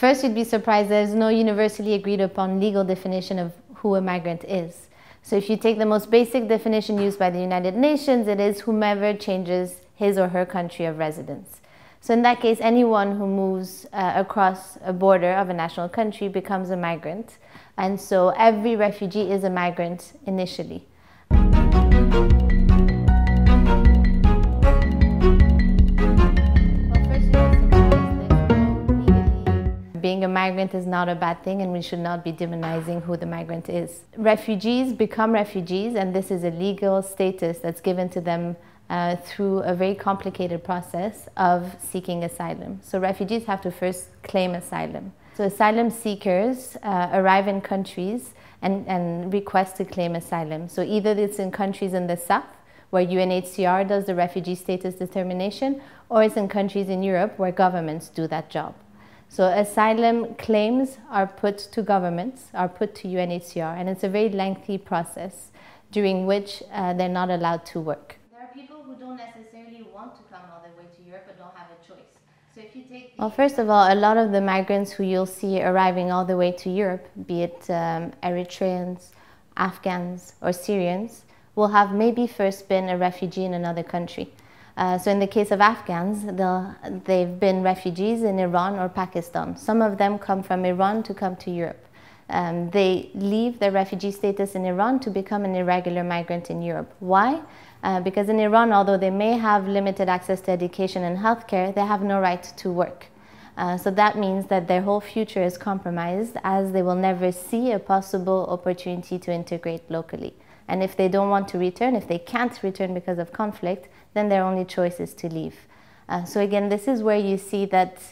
First, you'd be surprised there's no universally agreed upon legal definition of who a migrant is. So if you take the most basic definition used by the United Nations, it is whomever changes his or her country of residence. So in that case, anyone who moves uh, across a border of a national country becomes a migrant. And so every refugee is a migrant initially. migrant is not a bad thing and we should not be demonizing who the migrant is. Refugees become refugees and this is a legal status that's given to them uh, through a very complicated process of seeking asylum. So refugees have to first claim asylum. So asylum seekers uh, arrive in countries and, and request to claim asylum. So either it's in countries in the south where UNHCR does the refugee status determination or it's in countries in Europe where governments do that job. So asylum claims are put to governments, are put to UNHCR, and it's a very lengthy process during which uh, they're not allowed to work. There are people who don't necessarily want to come all the way to Europe but don't have a choice. So if you take well, first of all, a lot of the migrants who you'll see arriving all the way to Europe, be it um, Eritreans, Afghans, or Syrians, will have maybe first been a refugee in another country. Uh, so in the case of Afghans, they've been refugees in Iran or Pakistan. Some of them come from Iran to come to Europe. Um, they leave their refugee status in Iran to become an irregular migrant in Europe. Why? Uh, because in Iran, although they may have limited access to education and healthcare, they have no right to work. Uh, so that means that their whole future is compromised as they will never see a possible opportunity to integrate locally. And if they don't want to return, if they can't return because of conflict, then their only choice is to leave. Uh, so again, this is where you see that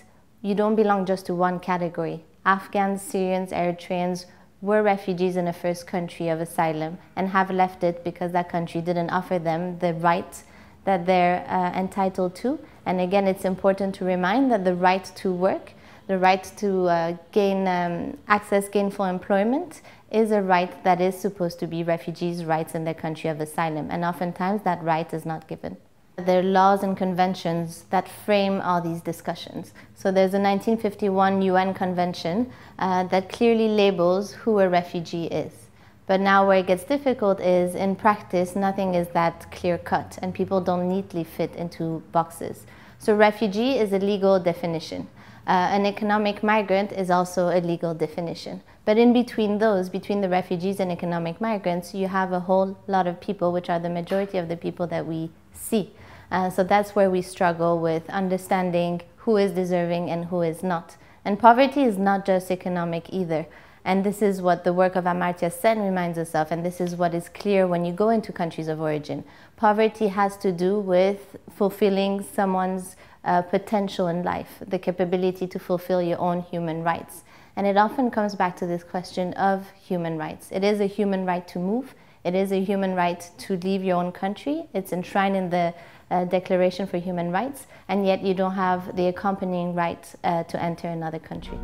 you don't belong just to one category. Afghans, Syrians, Eritreans were refugees in a first country of asylum and have left it because that country didn't offer them the right that they're uh, entitled to. And again, it's important to remind that the right to work, the right to uh, gain um, access gainful employment is a right that is supposed to be refugees' rights in their country of asylum. And oftentimes that right is not given. There are laws and conventions that frame all these discussions. So there's a 1951 UN convention uh, that clearly labels who a refugee is. But now where it gets difficult is in practice, nothing is that clear cut and people don't neatly fit into boxes. So refugee is a legal definition. Uh, an economic migrant is also a legal definition. But in between those, between the refugees and economic migrants, you have a whole lot of people, which are the majority of the people that we see. Uh, so that's where we struggle with understanding who is deserving and who is not. And poverty is not just economic either. And this is what the work of Amartya Sen reminds us of, and this is what is clear when you go into countries of origin. Poverty has to do with fulfilling someone's uh, potential in life, the capability to fulfill your own human rights. And it often comes back to this question of human rights. It is a human right to move, it is a human right to leave your own country. It's enshrined in the uh, Declaration for Human Rights, and yet you don't have the accompanying right uh, to enter another country.